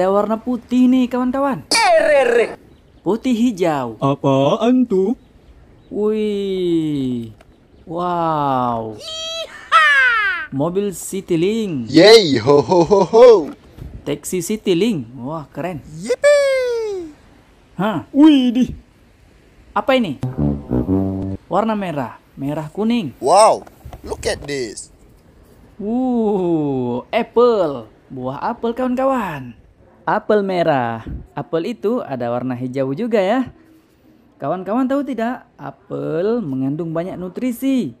ada warna putih nih kawan-kawan. Putih hijau. Apaan tuh? Wih. Wow. Mobil Citylink. Yay, ho ho ho ho. Taxi Citylink. Wah, keren. Yippee. Hah. Wih, di. Apa ini? Warna merah, merah kuning. Wow, look at this. Wuh, apple. Buah apel kawan-kawan apel merah. Apel itu ada warna hijau juga ya. Kawan-kawan tahu tidak, apel mengandung banyak nutrisi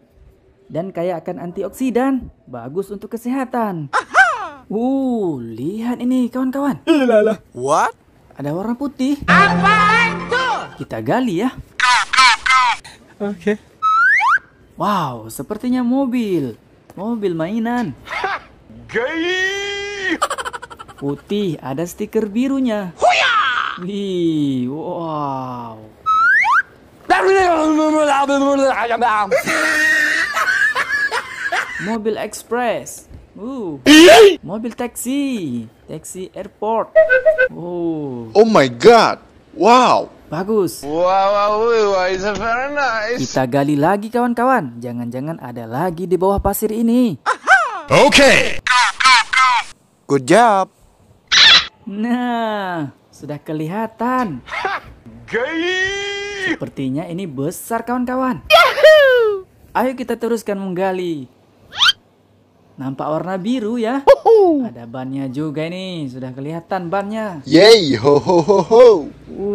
dan kaya akan antioksidan, bagus untuk kesehatan. Aha! Uh, lihat ini kawan-kawan. Lala. What? Ada warna putih. Apa itu? Kita gali ya. Oke. Okay. Wow, sepertinya mobil. Mobil mainan. Gali! putih, ada stiker birunya. Huya! Wih, wow. Mobil ekspres. Uh. Iya. Mobil taksi. Taksi airport. Oh. Oh my god. Wow. Bagus. Wow, wow, wow, it's very nice. Kita gali lagi kawan-kawan. Jangan-jangan ada lagi di bawah pasir ini. Oke. Okay. Good job. Nah, sudah kelihatan. Ha, Sepertinya ini besar kawan-kawan. Ayo kita teruskan menggali. Nampak warna biru ya. Ada bannya juga ini, sudah kelihatan bannya. Yay ho ho ho ho.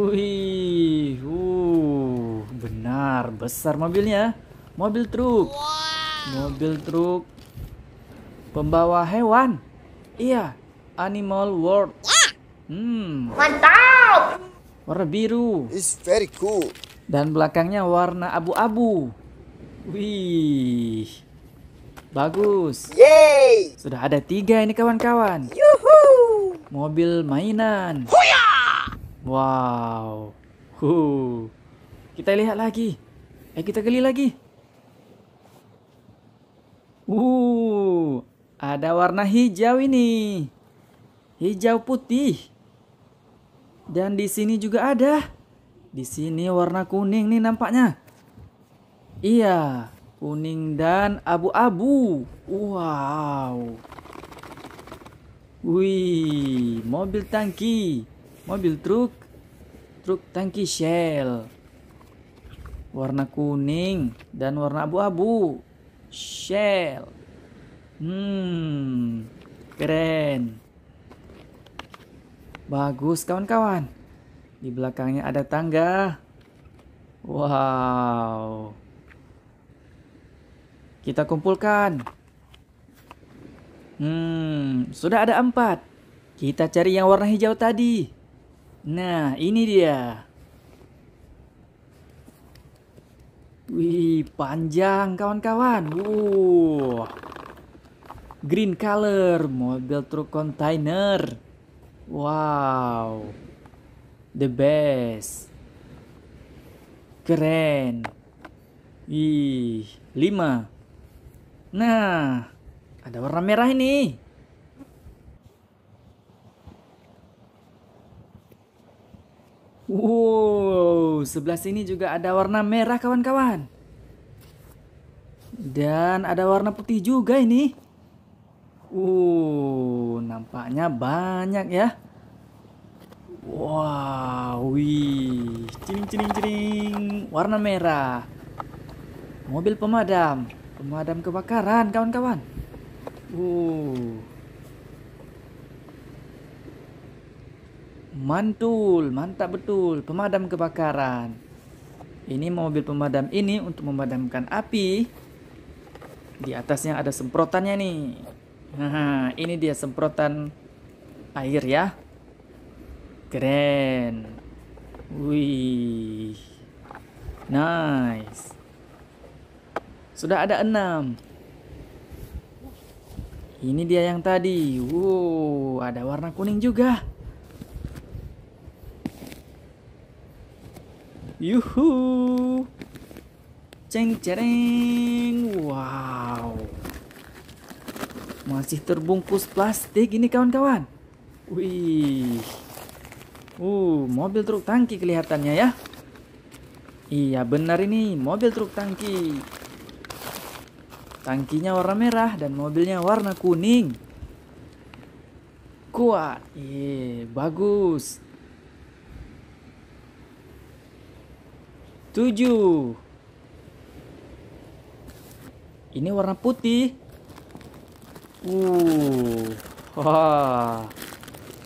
Wih, uh, benar besar mobilnya. Mobil truk. Mobil truk pembawa hewan. Iya, Animal World. Hmm. Mantap. Warna biru. It's very cool. Dan belakangnya warna abu-abu. Wih. Bagus. Yeay. Sudah ada tiga ini kawan-kawan. Yuhu. Mobil mainan. Huya. Wow. Huh. Kita lihat lagi. Eh kita geli lagi. Uh, ada warna hijau ini. Hijau putih. Dan di sini juga ada. Di sini warna kuning nih nampaknya. Iya, kuning dan abu-abu. Wow. Wih, mobil tangki, mobil truk, truk tangki Shell. Warna kuning dan warna abu-abu. Shell. Hmm, keren. Bagus kawan-kawan. Di belakangnya ada tangga. Wow. Kita kumpulkan. Hmm, sudah ada empat. Kita cari yang warna hijau tadi. Nah, ini dia. Wih, panjang kawan-kawan. Wow. Green color, mobil truk kontainer. Wow, the best. Keren. Ih, lima. Nah, ada warna merah ini. Wow, sebelah sini juga ada warna merah kawan-kawan. Dan ada warna putih juga ini. Wow. Anaknya banyak ya. Wow, wih, cing cing cing, warna merah. Mobil pemadam, pemadam kebakaran, kawan-kawan. Uh. Mantul, mantap betul, pemadam kebakaran. Ini mobil pemadam ini untuk memadamkan api. Di atasnya ada semprotannya nih. Nah, ini dia semprotan air ya. Keren. Wih. Nice. Sudah ada enam. Ini dia yang tadi. Wow, ada warna kuning juga. Yuhu. Ceng cereng. Wow. Masih terbungkus plastik ini kawan-kawan. Wih. Uh, mobil truk tangki kelihatannya ya. Iya benar ini, mobil truk tangki. Tangkinya warna merah dan mobilnya warna kuning. Kuat. Iya, bagus. Tujuh. Ini warna putih. Uh, wah,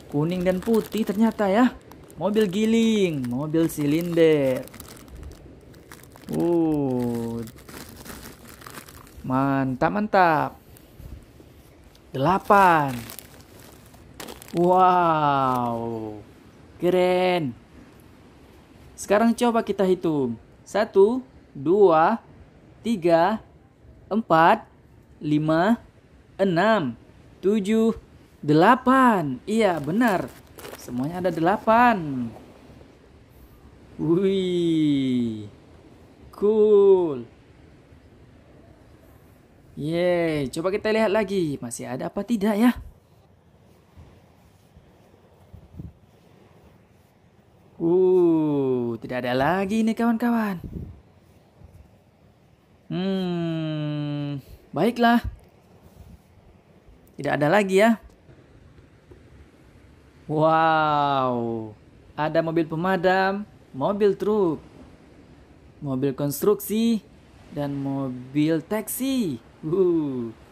kuning dan putih ternyata ya. Mobil giling, mobil silinder. Uh, mantap mantap. Delapan. Wow, keren. Sekarang coba kita hitung. Satu, dua, tiga, empat, lima, enam, tujuh, delapan. Iya, benar. Semuanya ada delapan. Wih. Cool. Yeay, coba kita lihat lagi. Masih ada apa tidak ya? Uh, tidak ada lagi nih kawan-kawan. Hmm, baiklah. Tidak ada lagi ya. Wow. Ada mobil pemadam, mobil truk, mobil konstruksi, dan mobil taksi. Uh.